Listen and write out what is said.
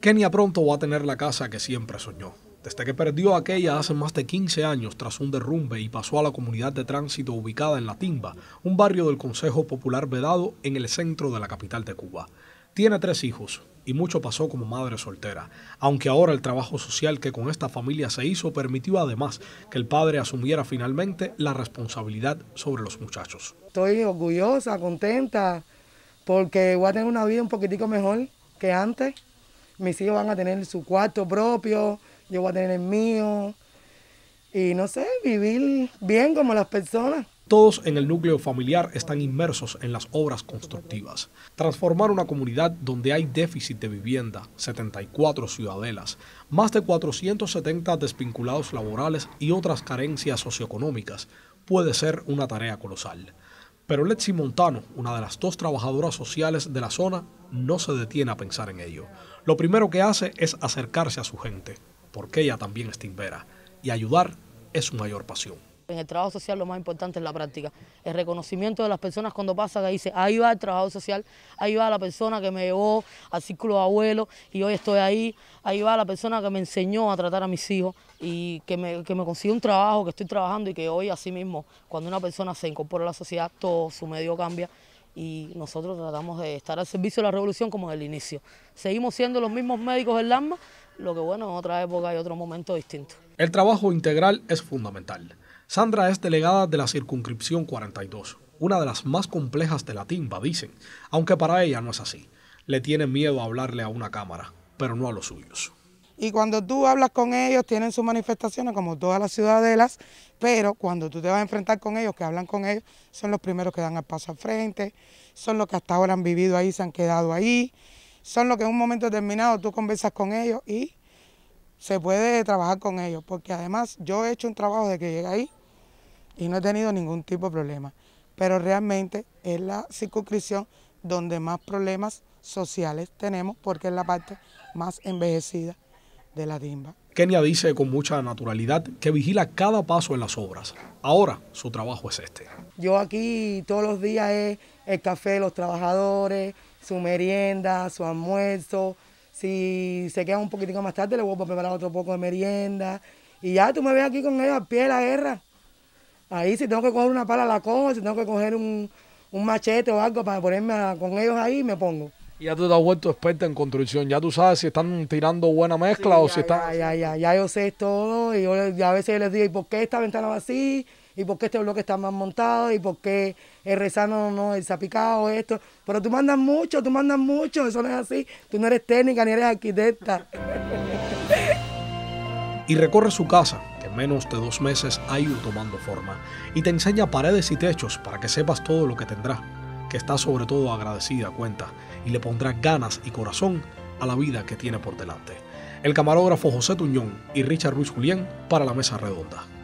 Kenia pronto va a tener la casa que siempre soñó. Desde que perdió aquella hace más de 15 años tras un derrumbe y pasó a la comunidad de tránsito ubicada en La Timba, un barrio del Consejo Popular vedado en el centro de la capital de Cuba. Tiene tres hijos y mucho pasó como madre soltera, aunque ahora el trabajo social que con esta familia se hizo permitió además que el padre asumiera finalmente la responsabilidad sobre los muchachos. Estoy orgullosa, contenta, porque voy a tener una vida un poquitico mejor que antes mis hijos van a tener su cuarto propio, yo voy a tener el mío. Y no sé, vivir bien como las personas. Todos en el núcleo familiar están inmersos en las obras constructivas. Transformar una comunidad donde hay déficit de vivienda, 74 ciudadelas, más de 470 desvinculados laborales y otras carencias socioeconómicas puede ser una tarea colosal. Pero Letzi Montano, una de las dos trabajadoras sociales de la zona, no se detiene a pensar en ello. Lo primero que hace es acercarse a su gente, porque ella también es timbera, y ayudar es su mayor pasión. En el trabajo social lo más importante es la práctica. El reconocimiento de las personas cuando pasa que dice, ahí va el trabajo social, ahí va la persona que me llevó al círculo de y hoy estoy ahí, ahí va la persona que me enseñó a tratar a mis hijos y que me, que consiguió un trabajo, que estoy trabajando y que hoy así mismo, cuando una persona se incorpora a la sociedad, todo su medio cambia y nosotros tratamos de estar al servicio de la revolución como el inicio. Seguimos siendo los mismos médicos del alma, lo que bueno, en otra época y otro momento distinto. El trabajo integral es fundamental. Sandra es delegada de la circunscripción 42, una de las más complejas de la timba, dicen, aunque para ella no es así. Le tiene miedo a hablarle a una cámara, pero no a los suyos. Y cuando tú hablas con ellos, tienen sus manifestaciones como todas las ciudadelas, pero cuando tú te vas a enfrentar con ellos, que hablan con ellos, son los primeros que dan el paso al frente, son los que hasta ahora han vivido ahí, se han quedado ahí, son los que en un momento determinado tú conversas con ellos y se puede trabajar con ellos, porque además yo he hecho un trabajo de que llegué ahí y no he tenido ningún tipo de problema. Pero realmente es la circunscripción donde más problemas sociales tenemos porque es la parte más envejecida de la timba. Kenia dice con mucha naturalidad que vigila cada paso en las obras. Ahora su trabajo es este. Yo aquí todos los días es el café de los trabajadores, su merienda, su almuerzo. Si se queda un poquitico más tarde, le voy a preparar otro poco de merienda. Y ya tú me ves aquí con ellos al pie de la guerra. Ahí si tengo que coger una pala la cojo, si tengo que coger un, machete o algo para ponerme con ellos ahí, me pongo. Y Ya tú te has vuelto experta en construcción, ya tú sabes si están tirando buena mezcla o si están... Ya, ya, ya, ya yo sé todo y, a veces les digo, ¿y por qué esta ventana va así? ¿Y por qué este bloque está más montado? ¿Y por qué el rezano no, el zapicado, esto? Pero tú mandas mucho, tú mandas mucho, eso no es así. Tú no eres técnica ni eres arquitecta. y recorre su casa, menos de dos meses ha ido tomando forma y te enseña paredes y techos para que sepas todo lo que tendrá, que está sobre todo agradecida cuenta y le pondrá ganas y corazón a la vida que tiene por delante. El camarógrafo José Tuñón y Richard Ruiz Julián para la mesa redonda.